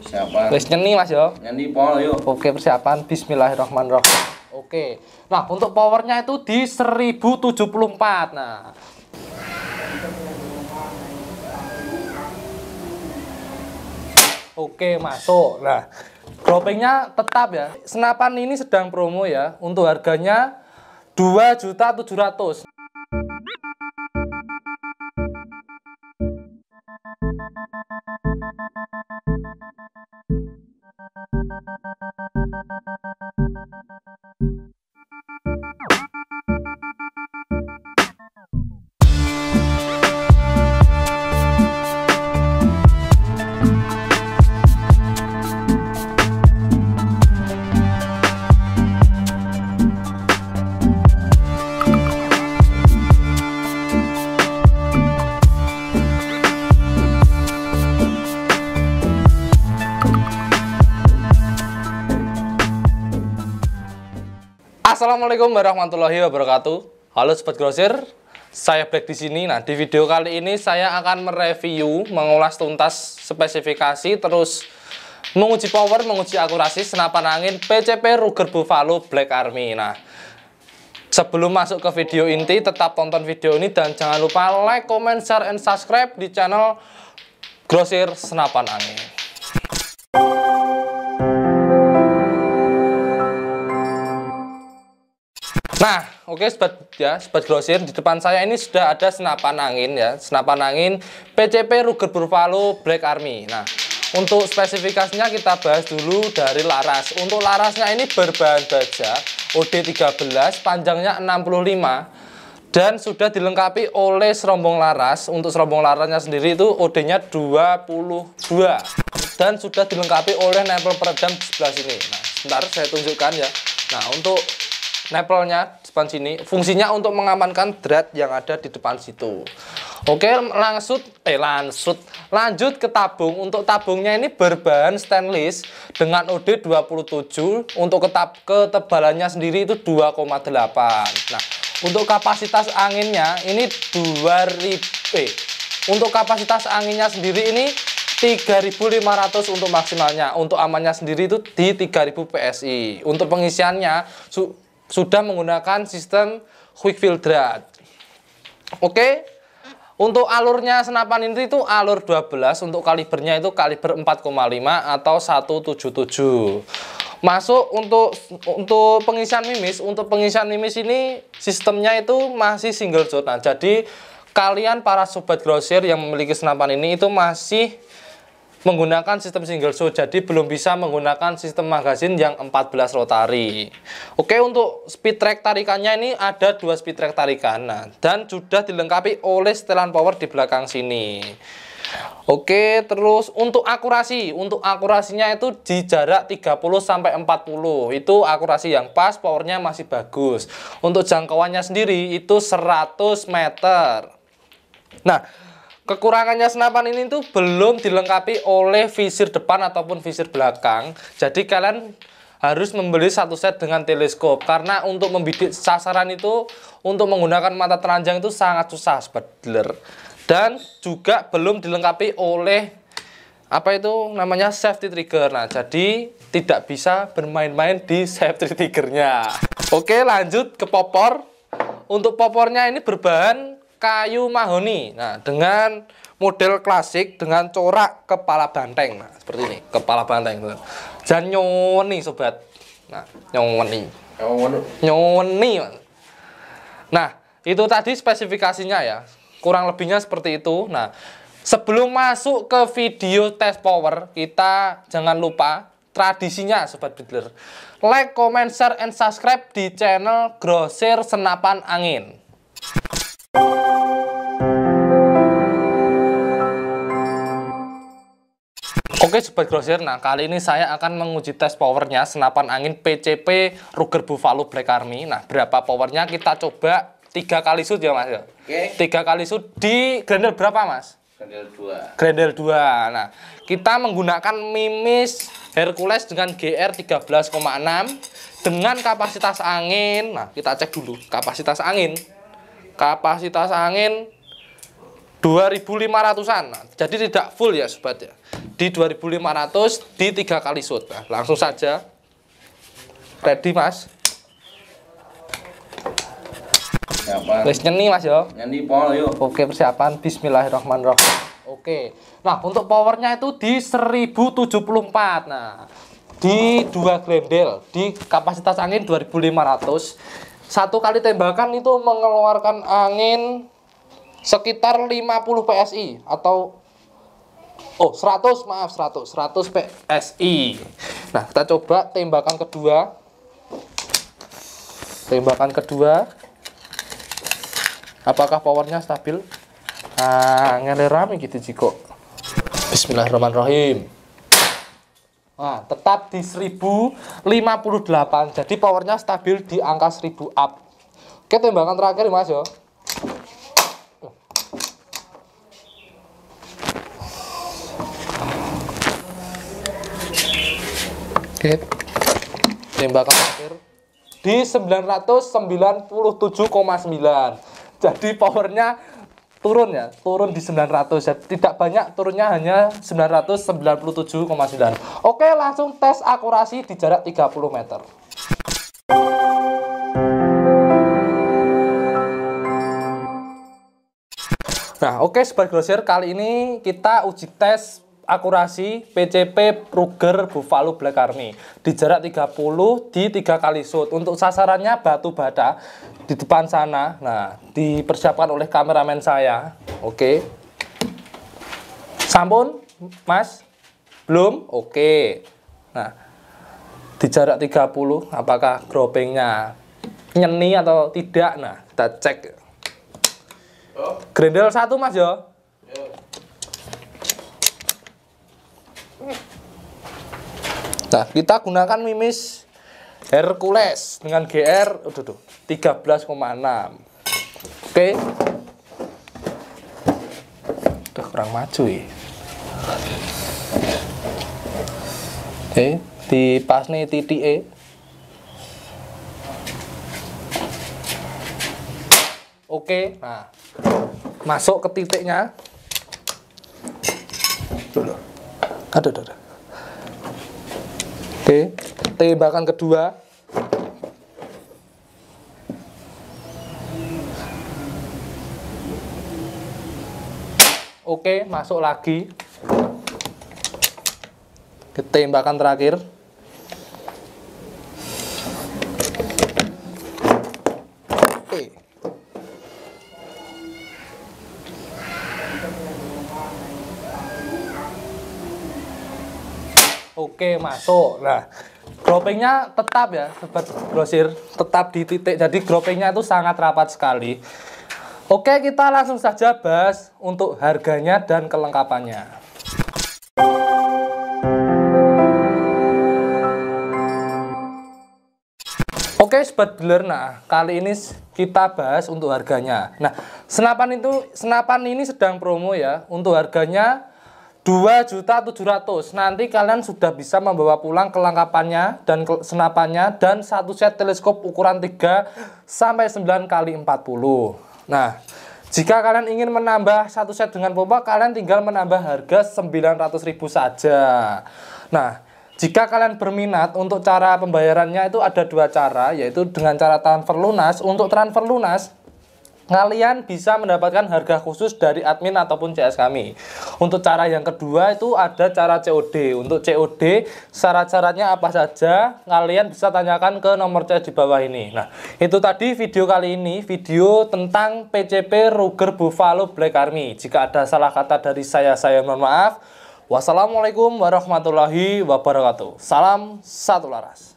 Siapa? Wes nyeni Mas yo. Nyeni pol yo. Oke, persiapan bismillahirrahmanirrahim. Oke. Nah, untuk powernya itu di 1074. Nah, Oke, masuk. Nah, dropping tetap ya. Senapan ini sedang promo ya. Untuk harganya 2.700. Assalamualaikum warahmatullahi wabarakatuh. Halo Sobat Grosir, saya Black di sini. Nah, di video kali ini saya akan mereview, mengulas tuntas spesifikasi, terus menguji power, menguji akurasi senapan angin PCP Ruger Buffalo Black Army. Nah, sebelum masuk ke video inti, tetap tonton video ini dan jangan lupa like, comment, share, and subscribe di channel Grosir Senapan Angin. Nah, oke okay, sobat ya, sobat grosir, di depan saya ini sudah ada senapan angin ya, senapan angin PCP Ruger Buffalo Black Army. Nah, untuk spesifikasinya kita bahas dulu dari laras. Untuk larasnya ini berbahan baja OD13, panjangnya 65 dan sudah dilengkapi oleh serombong laras. Untuk serombong larasnya sendiri itu OD-nya 22 dan sudah dilengkapi oleh nempel peredam di sebelah sini. Nah, sebentar saya tunjukkan ya. Nah, untuk Nepelnya depan sini, fungsinya untuk mengamankan drat yang ada di depan situ. Oke, langsung eh langsut lanjut ke tabung. Untuk tabungnya ini berbahan stainless dengan OD 27. Untuk ketab ketebalannya sendiri itu 2,8. Nah, untuk kapasitas anginnya ini 2000 eh untuk kapasitas anginnya sendiri ini 3.500 untuk maksimalnya. Untuk amannya sendiri itu di 3.000 PSI. Untuk pengisiannya sudah menggunakan sistem quick filter. Oke. Untuk alurnya senapan ini itu alur 12, untuk kalibernya itu kaliber 4,5 atau 177. Masuk untuk untuk pengisian mimis, untuk pengisian mimis ini sistemnya itu masih single shot, Nah, jadi kalian para sobat grosir yang memiliki senapan ini itu masih menggunakan sistem single show jadi belum bisa menggunakan sistem magazine yang 14 rotari oke untuk speed track tarikannya ini ada dua speed track tarikan nah, dan sudah dilengkapi oleh setelan power di belakang sini Oke, terus untuk akurasi, untuk akurasinya itu di jarak 30 sampai 40. Itu akurasi yang pas, powernya masih bagus. Untuk jangkauannya sendiri itu 100 meter. Nah, Kekurangannya senapan ini tuh belum dilengkapi oleh visir depan ataupun visir belakang. Jadi kalian harus membeli satu set dengan teleskop karena untuk membidik sasaran itu untuk menggunakan mata telanjang itu sangat susah sebetulnya dan juga belum dilengkapi oleh apa itu namanya safety trigger nah jadi tidak bisa bermain-main di safety triggernya oke lanjut ke popor untuk popornya ini berbahan kayu mahoni. Nah, dengan model klasik dengan corak kepala banteng. Nah, seperti ini, kepala banteng. Dan nyoni sobat. Nah, nyoni. Nyoni. Nah, itu tadi spesifikasinya ya. Kurang lebihnya seperti itu. Nah, sebelum masuk ke video test power, kita jangan lupa tradisinya sobat builder. Like, comment, share, and subscribe di channel Grosir Senapan Angin. Oke Sobat Grosir, nah kali ini saya akan menguji tes powernya senapan angin PCP Ruger Buffalo Black Army. Nah berapa powernya kita coba tiga kali shoot ya mas ya? Oke. Tiga kali shoot di grendel berapa mas? Grendel dua. Grendel dua. Nah kita menggunakan mimis Hercules dengan GR 13,6 dengan kapasitas angin. Nah kita cek dulu kapasitas angin. Kapasitas angin 2500-an. Nah, jadi tidak full ya sobat ya di 2500 di 3 kali shoot. Nah, langsung saja. Ready, Mas? Persiapan. Ya, nyeni, Mas yo. Nyeni pol yo. Oke, persiapan. Bismillahirrahmanirrahim. Oke. Nah, untuk powernya itu di 1074. Nah, di dua grendel di kapasitas angin 2500 satu kali tembakan itu mengeluarkan angin sekitar 50 PSI atau Oh, 100, maaf 100, 100 PSI. Nah, kita coba tembakan kedua. Tembakan kedua. Apakah powernya stabil? Nah, ngelerami gitu Jiko. Bismillahirrahmanirrahim. Nah, tetap di 1058. Jadi powernya stabil di angka 1000 up. Oke, tembakan terakhir Mas yo. Oke. Tembakan terakhir di 997,9. Jadi powernya turun ya, turun di 900 ya. Tidak banyak, turunnya hanya 997,9. Oke, langsung tes akurasi di jarak 30 meter. Nah, oke, okay, Sobat Grosir, kali ini kita uji tes akurasi PCP Ruger Buffalo Black Army di jarak 30 di 3 kali shoot untuk sasarannya batu bata di depan sana nah dipersiapkan oleh kameramen saya oke okay. sampun mas belum oke okay. nah di jarak 30 apakah groupingnya nyeni atau tidak nah kita cek oh. Grendel satu mas ya. Nah, kita gunakan mimis Hercules dengan GR udah tuh 13,6. Oke. Udah kurang maju ya. Oke, di pas nih titik E. Oke, nah masuk ke titiknya. Tuh Aduh, aduh, aduh. Oke, tembakan kedua. Oke, masuk lagi. Ke tembakan terakhir. Oke. oke masuk nah gropingnya tetap ya sobat grosir tetap di titik jadi gropingnya itu sangat rapat sekali oke kita langsung saja bahas untuk harganya dan kelengkapannya Oke sobat dealer, nah kali ini kita bahas untuk harganya. Nah senapan itu senapan ini sedang promo ya. Untuk harganya 2.700. Nanti kalian sudah bisa membawa pulang kelengkapannya dan senapannya dan satu set teleskop ukuran 3 sampai 9 kali 40. Nah, jika kalian ingin menambah satu set dengan pompa, kalian tinggal menambah harga 900.000 saja. Nah, jika kalian berminat untuk cara pembayarannya itu ada dua cara, yaitu dengan cara transfer lunas. Untuk transfer lunas, kalian bisa mendapatkan harga khusus dari admin ataupun CS kami. Untuk cara yang kedua itu ada cara COD. Untuk COD syarat-syaratnya apa saja? Kalian bisa tanyakan ke nomor CS di bawah ini. Nah, itu tadi video kali ini, video tentang PCP Ruger Buffalo Black Army. Jika ada salah kata dari saya, saya mohon maaf. Wassalamualaikum warahmatullahi wabarakatuh. Salam satu laras.